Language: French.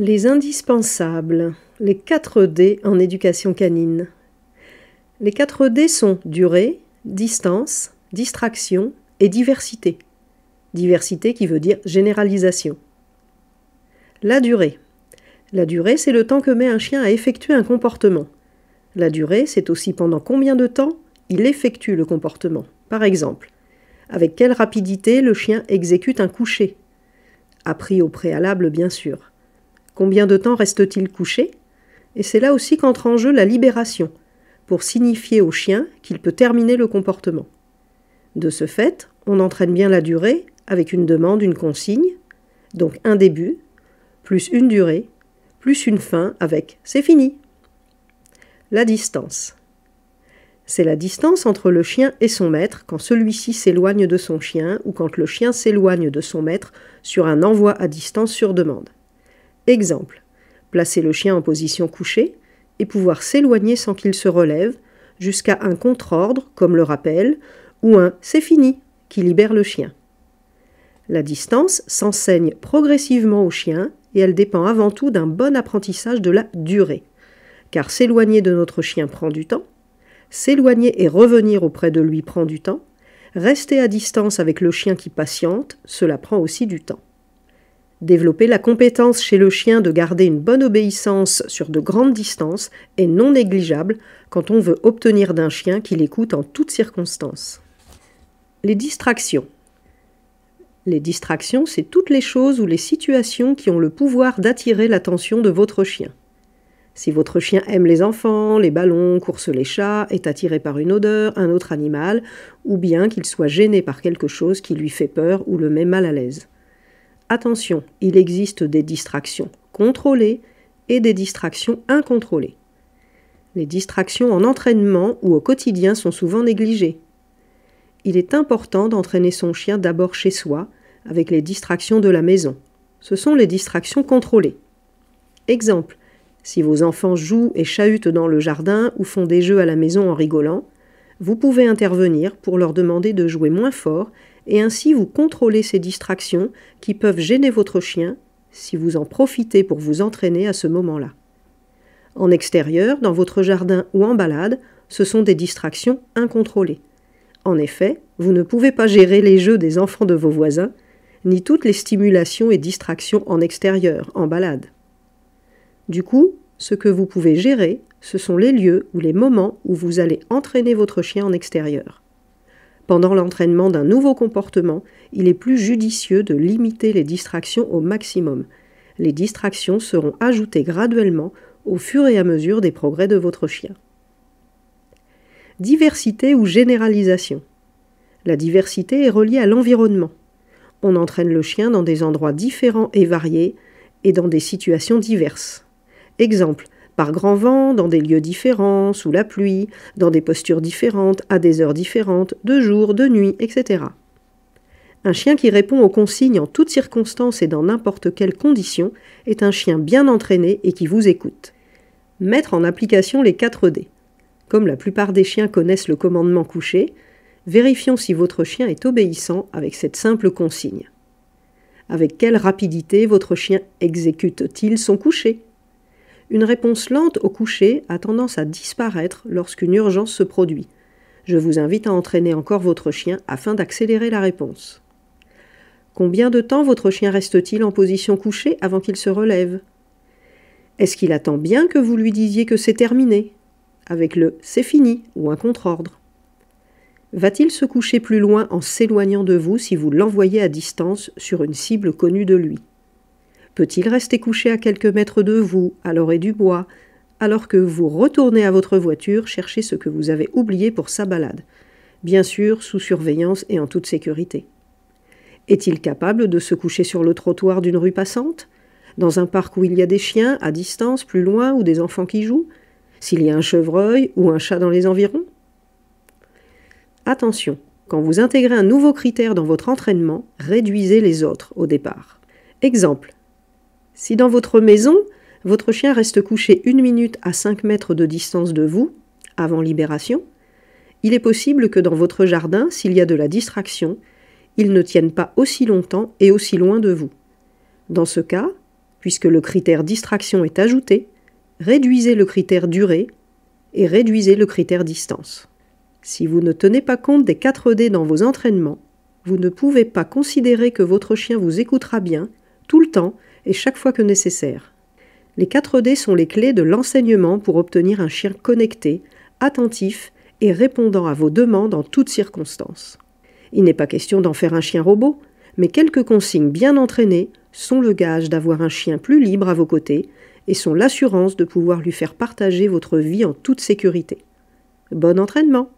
Les indispensables, les 4 D en éducation canine. Les 4 D sont durée, distance, distraction et diversité. Diversité qui veut dire généralisation. La durée. La durée, c'est le temps que met un chien à effectuer un comportement. La durée, c'est aussi pendant combien de temps il effectue le comportement. Par exemple, avec quelle rapidité le chien exécute un coucher. Appris au préalable, bien sûr. Combien de temps reste-t-il couché Et c'est là aussi qu'entre en jeu la libération, pour signifier au chien qu'il peut terminer le comportement. De ce fait, on entraîne bien la durée avec une demande, une consigne, donc un début, plus une durée, plus une fin avec c'est fini. La distance. C'est la distance entre le chien et son maître quand celui-ci s'éloigne de son chien ou quand le chien s'éloigne de son maître sur un envoi à distance sur demande. Exemple, placer le chien en position couchée et pouvoir s'éloigner sans qu'il se relève jusqu'à un contre-ordre, comme le rappel, ou un c'est fini qui libère le chien. La distance s'enseigne progressivement au chien et elle dépend avant tout d'un bon apprentissage de la durée. Car s'éloigner de notre chien prend du temps, s'éloigner et revenir auprès de lui prend du temps, rester à distance avec le chien qui patiente, cela prend aussi du temps. Développer la compétence chez le chien de garder une bonne obéissance sur de grandes distances est non négligeable quand on veut obtenir d'un chien qu'il écoute en toutes circonstances. Les distractions. Les distractions, c'est toutes les choses ou les situations qui ont le pouvoir d'attirer l'attention de votre chien. Si votre chien aime les enfants, les ballons, course les chats, est attiré par une odeur, un autre animal, ou bien qu'il soit gêné par quelque chose qui lui fait peur ou le met mal à l'aise. Attention, il existe des distractions contrôlées et des distractions incontrôlées. Les distractions en entraînement ou au quotidien sont souvent négligées. Il est important d'entraîner son chien d'abord chez soi, avec les distractions de la maison. Ce sont les distractions contrôlées. Exemple, si vos enfants jouent et chahutent dans le jardin ou font des jeux à la maison en rigolant, vous pouvez intervenir pour leur demander de jouer moins fort et ainsi vous contrôlez ces distractions qui peuvent gêner votre chien si vous en profitez pour vous entraîner à ce moment-là. En extérieur, dans votre jardin ou en balade, ce sont des distractions incontrôlées. En effet, vous ne pouvez pas gérer les jeux des enfants de vos voisins, ni toutes les stimulations et distractions en extérieur, en balade. Du coup, ce que vous pouvez gérer, ce sont les lieux ou les moments où vous allez entraîner votre chien en extérieur. Pendant l'entraînement d'un nouveau comportement, il est plus judicieux de limiter les distractions au maximum. Les distractions seront ajoutées graduellement au fur et à mesure des progrès de votre chien. Diversité ou généralisation. La diversité est reliée à l'environnement. On entraîne le chien dans des endroits différents et variés et dans des situations diverses. Exemple, par grand vent, dans des lieux différents, sous la pluie, dans des postures différentes, à des heures différentes, de jour, de nuit, etc. Un chien qui répond aux consignes en toutes circonstances et dans n'importe quelle condition est un chien bien entraîné et qui vous écoute. Mettre en application les 4 D. Comme la plupart des chiens connaissent le commandement couché, vérifions si votre chien est obéissant avec cette simple consigne. Avec quelle rapidité votre chien exécute-t-il son coucher une réponse lente au coucher a tendance à disparaître lorsqu'une urgence se produit. Je vous invite à entraîner encore votre chien afin d'accélérer la réponse. Combien de temps votre chien reste-t-il en position couchée avant qu'il se relève Est-ce qu'il attend bien que vous lui disiez que c'est terminé Avec le c'est fini ou un contre-ordre Va-t-il se coucher plus loin en s'éloignant de vous si vous l'envoyez à distance sur une cible connue de lui Peut-il rester couché à quelques mètres de vous, à l'orée du bois, alors que vous retournez à votre voiture chercher ce que vous avez oublié pour sa balade Bien sûr, sous surveillance et en toute sécurité. Est-il capable de se coucher sur le trottoir d'une rue passante Dans un parc où il y a des chiens, à distance, plus loin, ou des enfants qui jouent S'il y a un chevreuil ou un chat dans les environs Attention, quand vous intégrez un nouveau critère dans votre entraînement, réduisez les autres au départ. Exemple, si dans votre maison, votre chien reste couché une minute à 5 mètres de distance de vous, avant libération, il est possible que dans votre jardin, s'il y a de la distraction, il ne tienne pas aussi longtemps et aussi loin de vous. Dans ce cas, puisque le critère distraction est ajouté, réduisez le critère durée et réduisez le critère distance. Si vous ne tenez pas compte des 4D dans vos entraînements, vous ne pouvez pas considérer que votre chien vous écoutera bien tout le temps et chaque fois que nécessaire. Les 4D sont les clés de l'enseignement pour obtenir un chien connecté, attentif et répondant à vos demandes en toutes circonstances. Il n'est pas question d'en faire un chien robot, mais quelques consignes bien entraînées sont le gage d'avoir un chien plus libre à vos côtés et sont l'assurance de pouvoir lui faire partager votre vie en toute sécurité. Bon entraînement